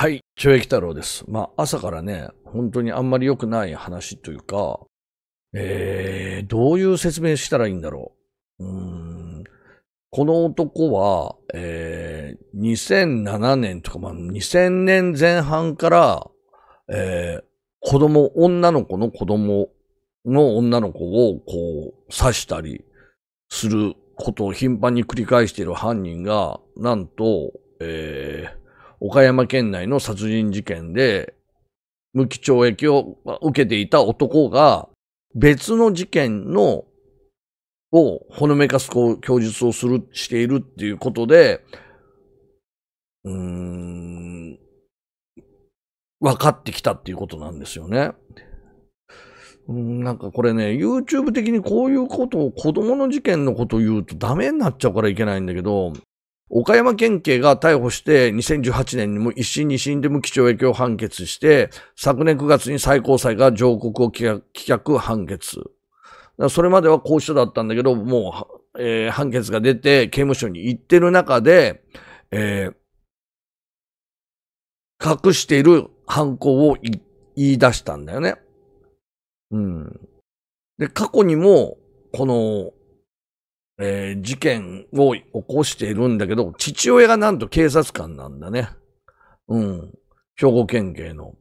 はい、懲役太郎です。まあ、朝からね、本当にあんまり良くない話というか、えー、どういう説明したらいいんだろう。うーんこの男は、えー、2007年とか、まあ、2000年前半から、えー、子供、女の子の子供の女の子を、こう、刺したりすることを頻繁に繰り返している犯人が、なんと、えー、岡山県内の殺人事件で、無期懲役を受けていた男が、別の事件の、をほのめかす供述をする、しているっていうことで、うーん、分かってきたっていうことなんですよね。なんかこれね、YouTube 的にこういうことを子供の事件のことを言うとダメになっちゃうからいけないんだけど、岡山県警が逮捕して2018年にも一審二審で無期懲役を判決して、昨年9月に最高裁が上告を棄却判決。それまでは公ただったんだけど、もう、えー、判決が出て刑務所に行ってる中で、えー、隠している犯行を言い出したんだよね。うん。で、過去にも、この、えー、事件を起こしているんだけど、父親がなんと警察官なんだね。うん。兵庫県警の。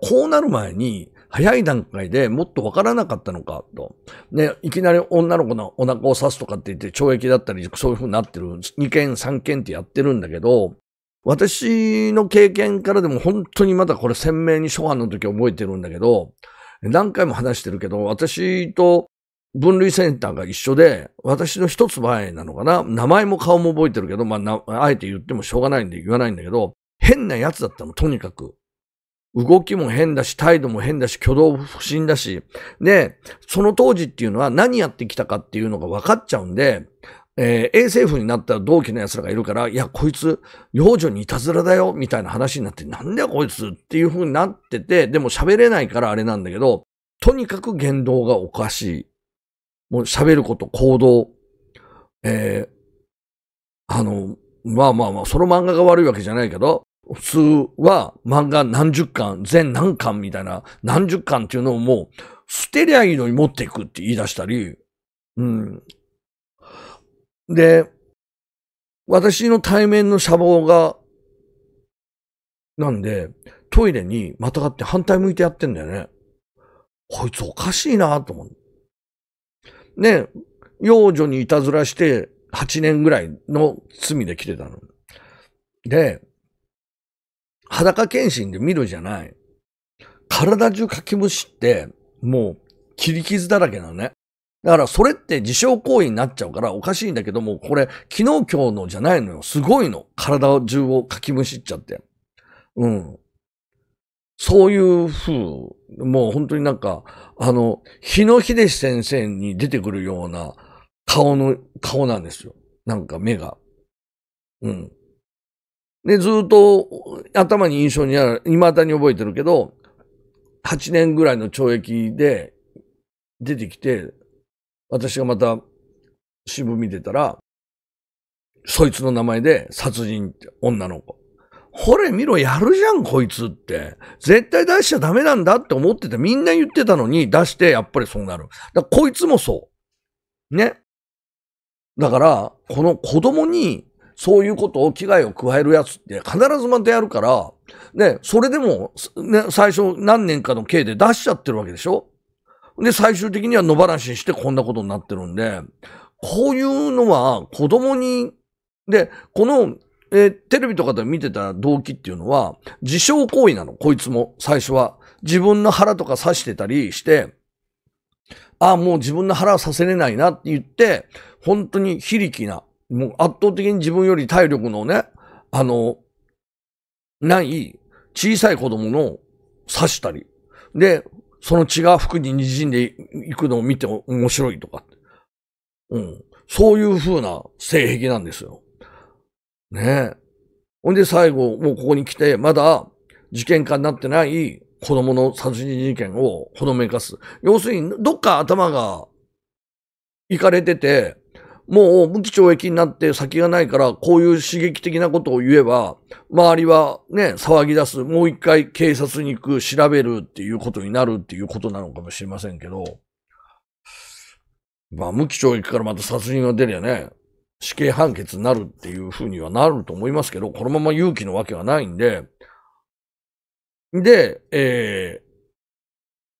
こうなる前に、早い段階でもっとわからなかったのかと。ね、いきなり女の子のお腹を刺すとかって言って懲役だったり、そういう風になってる。2件、3件ってやってるんだけど、私の経験からでも本当にまだこれ鮮明に初犯の時覚えてるんだけど、何回も話してるけど、私と分類センターが一緒で、私の一つ前なのかな名前も顔も覚えてるけど、まあ、あえて言ってもしょうがないんで言わないんだけど、変なやつだったの、とにかく。動きも変だし、態度も変だし、挙動不審だし。で、その当時っていうのは何やってきたかっていうのが分かっちゃうんで、えー、衛政府になった同期の奴らがいるから、いや、こいつ、幼女にいたずらだよ、みたいな話になって、なんだよ、こいつっていう風になってて、でも喋れないからあれなんだけど、とにかく言動がおかしい。もう喋ること、行動、えー、あの、まあまあまあ、その漫画が悪いわけじゃないけど、普通は漫画何十巻、全何巻みたいな、何十巻っていうのをもう、捨てりゃいいのに持っていくって言い出したり、うん。で、私の対面の車房が、なんで、トイレにまたがって反対向いてやってんだよね。こいつおかしいなと思って。ね、幼女にいたずらして8年ぐらいの罪で来てたの。で、裸検診で見るじゃない。体中かきむしって、もう切り傷だらけなのね。だからそれって自傷行為になっちゃうからおかしいんだけども、これ昨日今日のじゃないのよ。すごいの。体中をかきむしっちゃって。うん。そういう風、もう本当になんか、あの、日野秀先生に出てくるような顔の、顔なんですよ。なんか目が。うん。で、ずっと頭に印象にある、未だに覚えてるけど、8年ぐらいの懲役で出てきて、私がまた渋聞見てたら、そいつの名前で殺人って女の子。ほれ見ろ、やるじゃん、こいつって。絶対出しちゃダメなんだって思ってて、みんな言ってたのに、出して、やっぱりそうなる。だこいつもそう。ね。だから、この子供に、そういうことを危害を加えるやつって必ずまたやるから、ね、それでも、ね、最初何年かの刑で出しちゃってるわけでしょで、最終的には野放しにしてこんなことになってるんで、こういうのは子供にで、こので、テレビとかで見てた動機っていうのは、自傷行為なの、こいつも、最初は。自分の腹とか刺してたりして、ああ、もう自分の腹はさせれないなって言って、本当に非力な、もう圧倒的に自分より体力のね、あの、ない小さい子供の刺したり、で、その血が服に滲んでいくのを見て面白いとか。うん。そういう風な性癖なんですよ。ねえ。ほんで最後、もうここに来て、まだ事件化になってない子供の殺人事件をほのめかす。要するに、どっか頭が、行かれてて、もう無期懲役になって先がないから、こういう刺激的なことを言えば、周りはね、騒ぎ出す、もう一回警察に行く、調べるっていうことになるっていうことなのかもしれませんけど、まあ無期懲役からまた殺人が出るよね、死刑判決になるっていうふうにはなると思いますけど、このまま勇気のわけはないんで、で、えー、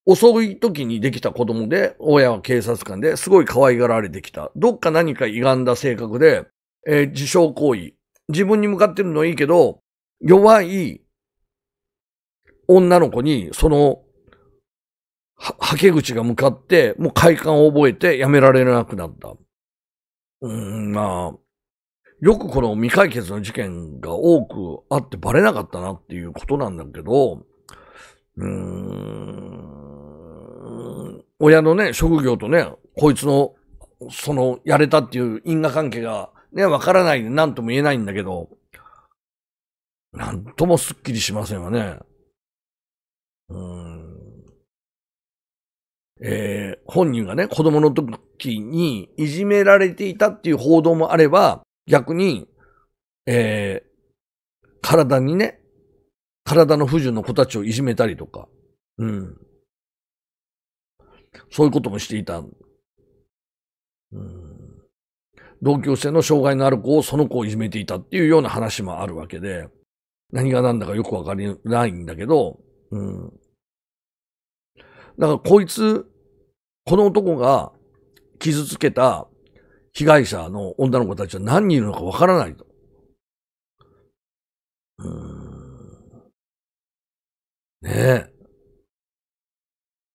遅い時にできた子供で、親は警察官ですごい可愛がられてきた。どっか何か歪んだ性格で、えー、自傷行為。自分に向かってるのはいいけど、弱い女の子に、その、は、はけ口が向かって、もう快感を覚えてやめられなくなった。うん、まあ、よくこの未解決の事件が多くあってバレなかったなっていうことなんだけど、うーん、親のね、職業とね、こいつの、その、やれたっていう因果関係がね、わからないで何とも言えないんだけど、なんともすっきりしませんわね。うん。えー、本人がね、子供の時にいじめられていたっていう報道もあれば、逆に、えー、体にね、体の不自由の子たちをいじめたりとか、うん。そういうこともしていた。うん、同級生の障害のある子をその子をいじめていたっていうような話もあるわけで、何が何だかよくわかりないんだけど、うん、だからこいつ、この男が傷つけた被害者の女の子たちは何人いるのかわからないと。うん。ねえ。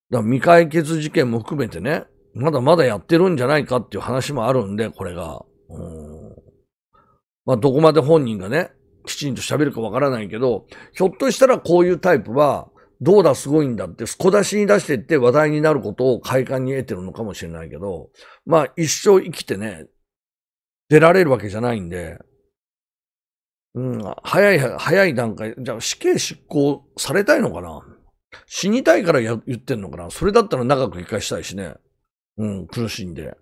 だから未解決事件も含めてね、まだまだやってるんじゃないかっていう話もあるんで、これが。うん。まあ、どこまで本人がね、きちんと喋るかわからないけど、ひょっとしたらこういうタイプは、どうだすごいんだって、小出しに出していって話題になることを快感に得てるのかもしれないけど、まあ一生生きてね、出られるわけじゃないんで、うん、早い、早い段階、じゃあ死刑執行されたいのかな死にたいから言ってんのかなそれだったら長く生かしたいしね。うん、苦しんで。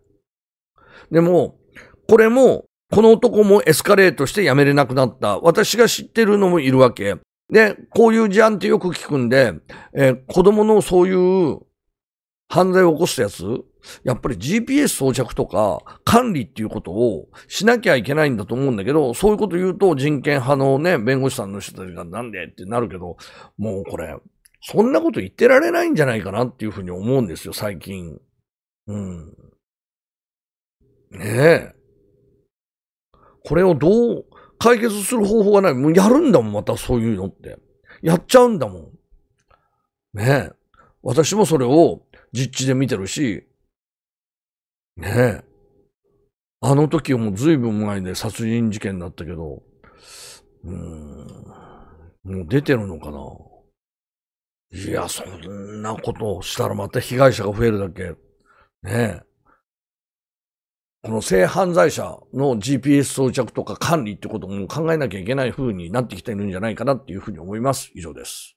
でも、これも、この男もエスカレートして辞めれなくなった。私が知ってるのもいるわけ。で、こういう事案ってよく聞くんで、えー、子供のそういう犯罪を起こしたやつ、やっぱり GPS 装着とか管理っていうことをしなきゃいけないんだと思うんだけど、そういうこと言うと人権派のね、弁護士さんの人たちがなんでってなるけど、もうこれ、そんなこと言ってられないんじゃないかなっていうふうに思うんですよ、最近。うん。ねえ。これをどう解決する方法がない。もうやるんだもん、またそういうのって。やっちゃうんだもん。ねえ。私もそれを実地で見てるし、ねえ。あの時はもう随分前で殺人事件だったけど、うーん、もう出てるのかないや、そんなことをしたらまた被害者が増えるだけ。ねえ。この性犯罪者の GPS 装着とか管理ってことも考えなきゃいけない風になってきてるんじゃないかなっていう風に思います。以上です。